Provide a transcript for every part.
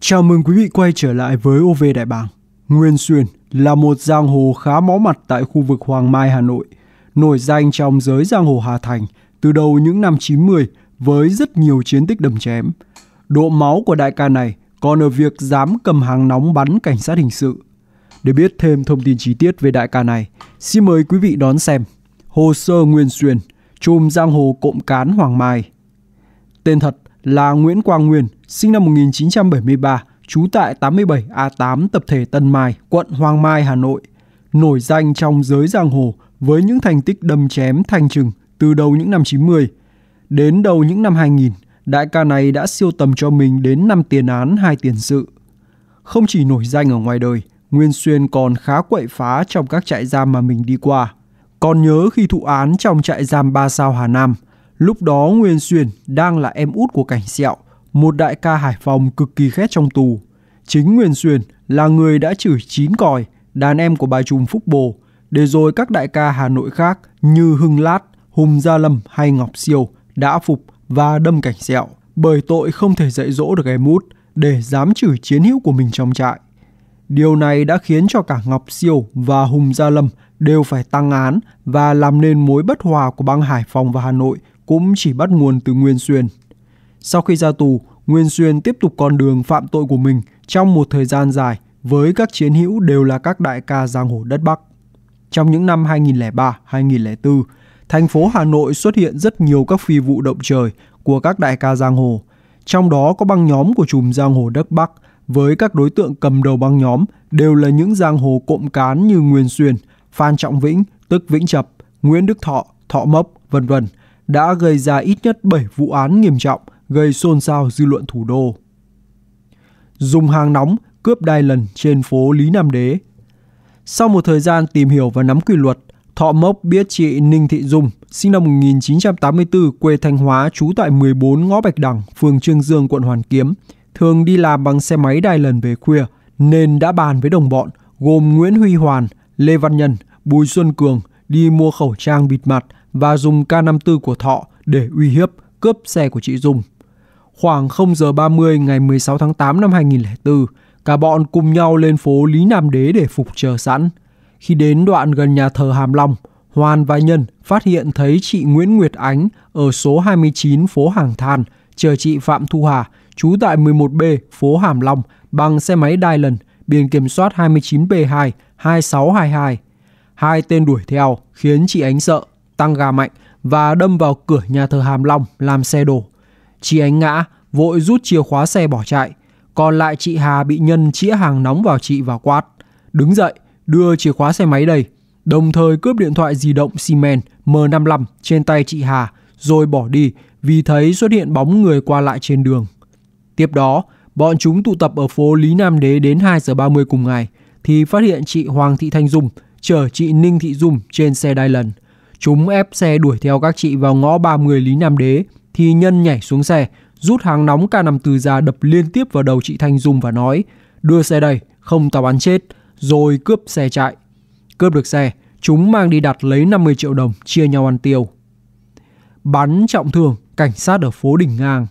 Chào mừng quý vị quay trở lại với OV Đại Bàng. Nguyên Xuyên là một giang hồ khá máu mặt tại khu vực Hoàng Mai, Hà Nội, nổi danh trong giới giang hồ Hà Thành từ đầu những năm 90 với rất nhiều chiến tích đầm chém. Độ máu của đại ca này còn ở việc dám cầm hàng nóng bắn cảnh sát hình sự. Để biết thêm thông tin chi tiết về đại ca này, xin mời quý vị đón xem Hồ sơ Nguyên Xuyên, chùm giang hồ cộm cán Hoàng Mai. Tên thật là Nguyễn Quang Nguyên, sinh năm 1973, trú tại 87A8 tập thể Tân Mai, quận Hoàng Mai, Hà Nội, nổi danh trong giới giang hồ với những thành tích đâm chém thanh trừng từ đầu những năm 90. Đến đầu những năm 2000, đại ca này đã siêu tầm cho mình đến 5 tiền án 2 tiền sự. Không chỉ nổi danh ở ngoài đời, Nguyên Xuyên còn khá quậy phá trong các trại giam mà mình đi qua. Còn nhớ khi thụ án trong trại giam Ba Sao Hà Nam – Lúc đó Nguyên Xuyên đang là em út của Cảnh Sẹo, một đại ca Hải Phòng cực kỳ khét trong tù. Chính Nguyên Xuyên là người đã chửi chín còi đàn em của bà Trùm Phúc Bồ, để rồi các đại ca Hà Nội khác như Hưng Lát, Hùng Gia Lâm hay Ngọc Siêu đã phục và đâm Cảnh Sẹo bởi tội không thể dạy dỗ được em út để dám chửi chiến hữu của mình trong trại. Điều này đã khiến cho cả Ngọc Siêu và Hùng Gia Lâm đều phải tăng án và làm nên mối bất hòa của bang Hải Phòng và Hà Nội cũng chỉ bắt nguồn từ Nguyên Xuyên. Sau khi ra tù, Nguyên Xuyên tiếp tục con đường phạm tội của mình trong một thời gian dài với các chiến hữu đều là các đại ca giang hồ đất Bắc. Trong những năm 2003-2004, thành phố Hà Nội xuất hiện rất nhiều các phi vụ động trời của các đại ca giang hồ, trong đó có băng nhóm của chùm giang hồ đất Bắc với các đối tượng cầm đầu băng nhóm đều là những giang hồ cộm cán như Nguyên Xuyên, Phan Trọng Vĩnh, tức Vĩnh Chập, Nguyễn Đức Thọ, Thọ Mốc, vân vân đã gây ra ít nhất 7 vụ án nghiêm trọng gây xôn xao dư luận thủ đô. Dùng hàng nóng cướp đai lần trên phố Lý Nam Đế. Sau một thời gian tìm hiểu và nắm quy luật, Thọ Mốc biết chị Ninh Thị Dung, sinh năm 1984, quê Thanh Hóa, trú tại 14 ngõ Bạch Đằng, phường Trương Dương, quận Hoàn Kiếm, thường đi làm bằng xe máy đai lần về khuya, nên đã bàn với đồng bọn gồm Nguyễn Huy Hoàn, Lê Văn Nhân, Bùi Xuân Cường đi mua khẩu trang bịt mặt và dùng K54 của Thọ để uy hiếp cướp xe của chị Dung. Khoảng 0 giờ 30 ngày 16 tháng 8 năm 2004, cả bọn cùng nhau lên phố Lý Nam Đế để phục chờ sẵn. Khi đến đoạn gần nhà thờ Hàm Long, Hoàn và Nhân phát hiện thấy chị Nguyễn Nguyệt Ánh ở số 29 phố Hàng Than chờ chị Phạm Thu Hà, trú tại 11B phố Hàm Long bằng xe máy Dylan biển kiểm soát 29B2 2622. Hai tên đuổi theo khiến chị Ánh sợ tăng ga mạnh và đâm vào cửa nhà thờ Hàm Long làm xe đổ. Chị Ánh ngã, vội rút chìa khóa xe bỏ chạy. Còn lại chị Hà bị nhân chĩa hàng nóng vào chị và quát. Đứng dậy, đưa chìa khóa xe máy đây. Đồng thời cướp điện thoại di động Siemens M55 trên tay chị Hà rồi bỏ đi vì thấy xuất hiện bóng người qua lại trên đường. Tiếp đó, bọn chúng tụ tập ở phố Lý Nam Đế đến 2 giờ 30 cùng ngày thì phát hiện chị Hoàng Thị Thanh Dung chở chị Ninh Thị Dung trên xe Dylan. lần Chúng ép xe đuổi theo các chị vào ngõ 30 Lý Nam Đế thì Nhân nhảy xuống xe, rút hàng nóng K54 ra đập liên tiếp vào đầu chị Thanh Dung và nói đưa xe đây, không tao bắn chết, rồi cướp xe chạy. Cướp được xe, chúng mang đi đặt lấy 50 triệu đồng chia nhau ăn tiêu. Bắn trọng thương, cảnh sát ở phố Đình Ngang.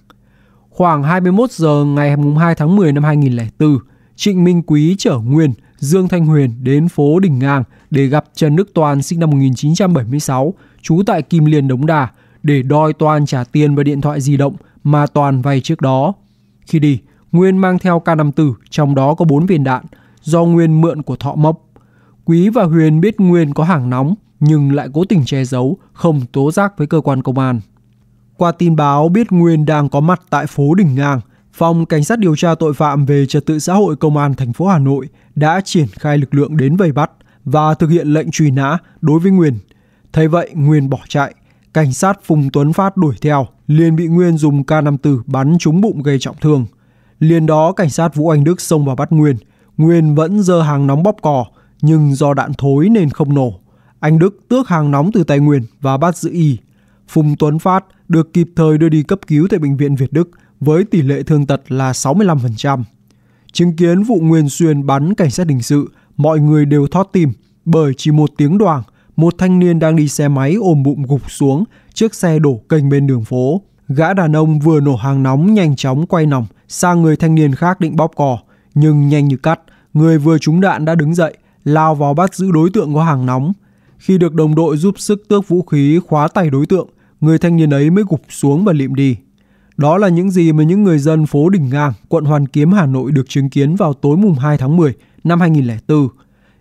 Khoảng 21 giờ ngày 2 tháng 10 năm 2004, Trịnh Minh Quý chở Nguyên – Dương Thanh Huyền đến phố Đình Ngang để gặp Trần Đức Toàn sinh năm 1976, trú tại Kim Liên Đống Đà, để đòi Toàn trả tiền và điện thoại di động mà Toàn vay trước đó. Khi đi, Nguyên mang theo K54, trong đó có 4 viên đạn, do Nguyên mượn của Thọ Mộc. Quý và Huyền biết Nguyên có hàng nóng, nhưng lại cố tình che giấu, không tố giác với cơ quan công an. Qua tin báo biết Nguyên đang có mặt tại phố Đình Ngang, Phòng Cảnh sát điều tra tội phạm về trật tự xã hội Công an thành phố Hà Nội đã triển khai lực lượng đến vây bắt và thực hiện lệnh truy nã đối với Nguyên. Thấy vậy, Nguyên bỏ chạy. Cảnh sát Phùng Tuấn Phát đuổi theo, liền bị Nguyên dùng K54 bắn trúng bụng gây trọng thương. Liền đó, cảnh sát Vũ Anh Đức xông vào bắt Nguyên. Nguyên vẫn dơ hàng nóng bóp cò, nhưng do đạn thối nên không nổ. Anh Đức tước hàng nóng từ tay Nguyên và bắt giữ y. Phùng Tuấn Phát được kịp thời đưa đi cấp cứu tại Bệnh viện Việt Đức – với tỷ lệ thương tật là 65%. Chứng kiến vụ Nguyên Xuyên bắn cảnh sát hình sự, mọi người đều thót tim bởi chỉ một tiếng đoàn, một thanh niên đang đi xe máy ôm bụng gục xuống, chiếc xe đổ kênh bên đường phố. Gã đàn ông vừa nổ hàng nóng nhanh chóng quay nòng sang người thanh niên khác định bóp cò, nhưng nhanh như cắt, người vừa trúng đạn đã đứng dậy, lao vào bắt giữ đối tượng có hàng nóng. Khi được đồng đội giúp sức tước vũ khí khóa tay đối tượng, người thanh niên ấy mới gục xuống và liệm đi. Đó là những gì mà những người dân phố Đình Ngang, quận Hoàn Kiếm, Hà Nội được chứng kiến vào tối mùng 2 tháng 10 năm 2004.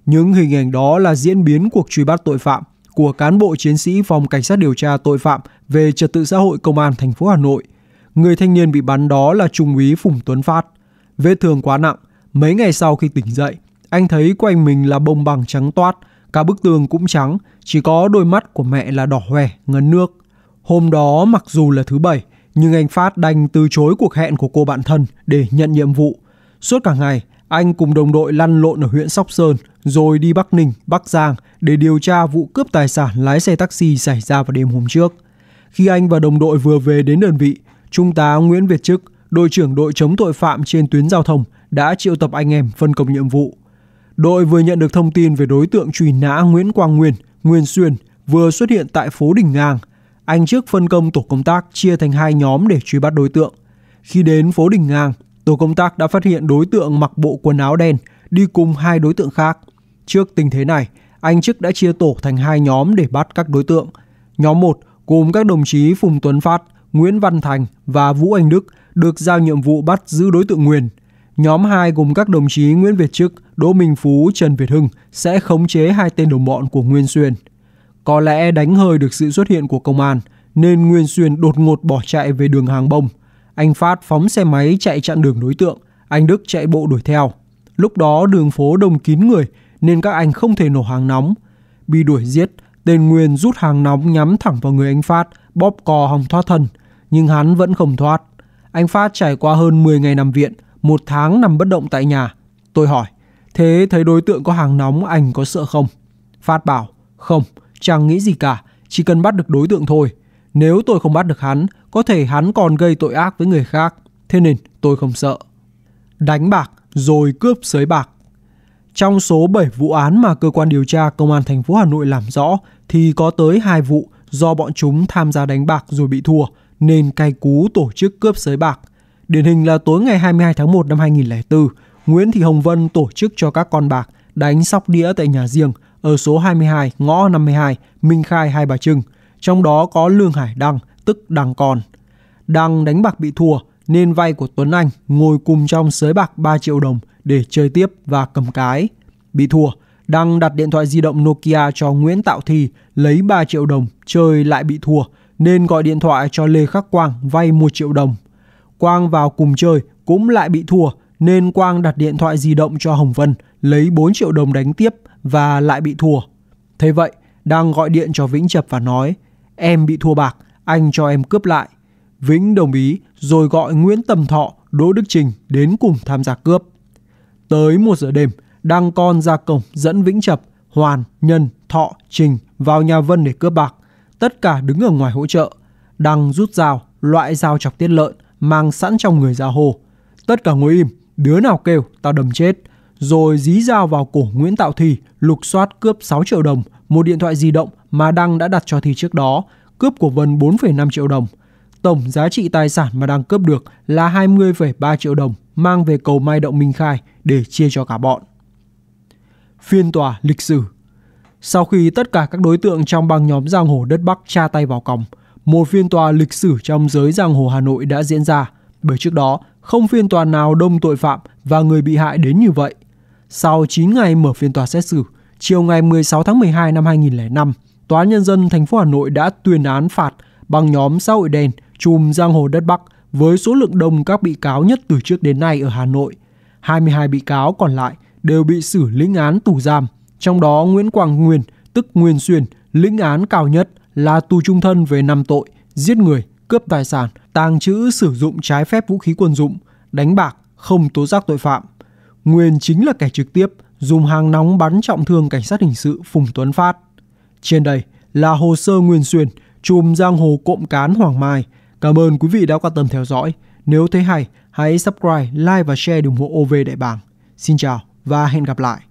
Những hình ảnh đó là diễn biến cuộc truy bắt tội phạm của cán bộ chiến sĩ phòng cảnh sát điều tra tội phạm về trật tự xã hội công an thành phố Hà Nội. Người thanh niên bị bắn đó là trung úy Phùng Tuấn Phát. Vết thương quá nặng, mấy ngày sau khi tỉnh dậy, anh thấy quanh mình là bông bằng trắng toát, cả bức tường cũng trắng, chỉ có đôi mắt của mẹ là đỏ hoe, ngấn nước. Hôm đó mặc dù là thứ bảy, nhưng anh Phát đành từ chối cuộc hẹn của cô bạn thân để nhận nhiệm vụ. Suốt cả ngày, anh cùng đồng đội lăn lộn ở huyện Sóc Sơn rồi đi Bắc Ninh, Bắc Giang để điều tra vụ cướp tài sản lái xe taxi xảy ra vào đêm hôm trước. Khi anh và đồng đội vừa về đến đơn vị, Trung tá Nguyễn Việt Trức, đội trưởng đội chống tội phạm trên tuyến giao thông đã triệu tập anh em phân công nhiệm vụ. Đội vừa nhận được thông tin về đối tượng truy nã Nguyễn Quang Nguyên, Nguyên Xuyên vừa xuất hiện tại phố Đình Ngang – anh trước phân công tổ công tác chia thành hai nhóm để truy bắt đối tượng. Khi đến phố Đình Ngang, tổ công tác đã phát hiện đối tượng mặc bộ quần áo đen đi cùng hai đối tượng khác. Trước tình thế này, anh Trức đã chia tổ thành hai nhóm để bắt các đối tượng. Nhóm 1 gồm các đồng chí Phùng Tuấn Phát, Nguyễn Văn Thành và Vũ Anh Đức được giao nhiệm vụ bắt giữ đối tượng Nguyên. Nhóm 2 gồm các đồng chí Nguyễn Việt Trức, Đỗ Minh Phú, Trần Việt Hưng sẽ khống chế hai tên đồng bọn của Nguyên Xuyên. Có lẽ đánh hơi được sự xuất hiện của công an, nên Nguyên Xuyên đột ngột bỏ chạy về đường hàng bông. Anh Phát phóng xe máy chạy chặn đường đối tượng, anh Đức chạy bộ đuổi theo. Lúc đó đường phố đông kín người nên các anh không thể nổ hàng nóng. Bị đuổi giết, tên Nguyên rút hàng nóng nhắm thẳng vào người anh Phát, bóp cò hòng thoát thân, nhưng hắn vẫn không thoát. Anh Phát trải qua hơn 10 ngày nằm viện, một tháng nằm bất động tại nhà. Tôi hỏi, thế thấy đối tượng có hàng nóng anh có sợ không? Phát bảo, không. Không. Chẳng nghĩ gì cả, chỉ cần bắt được đối tượng thôi. Nếu tôi không bắt được hắn, có thể hắn còn gây tội ác với người khác. Thế nên tôi không sợ. Đánh bạc rồi cướp sới bạc. Trong số 7 vụ án mà cơ quan điều tra công an thành phố Hà Nội làm rõ thì có tới 2 vụ do bọn chúng tham gia đánh bạc rồi bị thua nên cay cú tổ chức cướp sới bạc. Điển hình là tối ngày 22 tháng 1 năm 2004, Nguyễn Thị Hồng Vân tổ chức cho các con bạc đánh sóc đĩa tại nhà riêng ở số 22 ngõ 52 Minh Khai Hai Bà Trưng, trong đó có Lương Hải Đăng tức Đăng Còn. Đăng đánh bạc bị thua nên vay của Tuấn Anh ngồi cùng trong sới bạc 3 triệu đồng để chơi tiếp và cầm cái. Bị thua, Đăng đặt điện thoại di động Nokia cho Nguyễn Tạo Thì lấy 3 triệu đồng chơi lại bị thua nên gọi điện thoại cho Lê Khắc Quang vay 1 triệu đồng. Quang vào cùng chơi cũng lại bị thua nên Quang đặt điện thoại di động cho Hồng Vân lấy 4 triệu đồng đánh tiếp và lại bị thua. Thế vậy, đang gọi điện cho Vĩnh Chập và nói, em bị thua bạc, anh cho em cướp lại. Vĩnh đồng ý rồi gọi Nguyễn Tầm Thọ, Đỗ Đức Trình đến cùng tham gia cướp. Tới một giờ đêm, Đăng con ra cổng dẫn Vĩnh Chập, Hoàn, Nhân, Thọ, Trình vào nhà Vân để cướp bạc. Tất cả đứng ở ngoài hỗ trợ. Đăng rút dao, loại dao chọc tiết lợn, mang sẵn trong người ra hồ. Tất cả ngồi im, đứa nào kêu, tao đầm chết rồi dí dao vào cổ Nguyễn Tạo thì lục soát cướp 6 triệu đồng, một điện thoại di động mà Đăng đã đặt cho Thi trước đó, cướp của Vân 4,5 triệu đồng. Tổng giá trị tài sản mà Đăng cướp được là 20,3 triệu đồng mang về cầu Mai Động Minh Khai để chia cho cả bọn. Phiên tòa lịch sử Sau khi tất cả các đối tượng trong băng nhóm giang hồ đất Bắc tra tay vào còng, một phiên tòa lịch sử trong giới giang hồ Hà Nội đã diễn ra. Bởi trước đó, không phiên tòa nào đông tội phạm và người bị hại đến như vậy – sau 9 ngày mở phiên tòa xét xử, chiều ngày 16 tháng 12 năm 2005, Tòa án Nhân dân thành phố Hà Nội đã tuyên án phạt bằng nhóm xã hội đen chùm giang hồ đất Bắc với số lượng đông các bị cáo nhất từ trước đến nay ở Hà Nội. 22 bị cáo còn lại đều bị xử lĩnh án tù giam, trong đó Nguyễn Quang Nguyên, tức Nguyên Xuyên, lĩnh án cao nhất là tù trung thân về 5 tội giết người, cướp tài sản, tàng trữ sử dụng trái phép vũ khí quân dụng, đánh bạc, không tố giác tội phạm. Nguyên chính là kẻ trực tiếp dùng hàng nóng bắn trọng thương cảnh sát hình sự Phùng Tuấn Phát. Trên đây là hồ sơ Nguyên Xuyên, chùm giang hồ cộm cán Hoàng Mai. Cảm ơn quý vị đã quan tâm theo dõi. Nếu thấy hay, hãy subscribe, like và share ủng hộ OV Đại Bàng. Xin chào và hẹn gặp lại.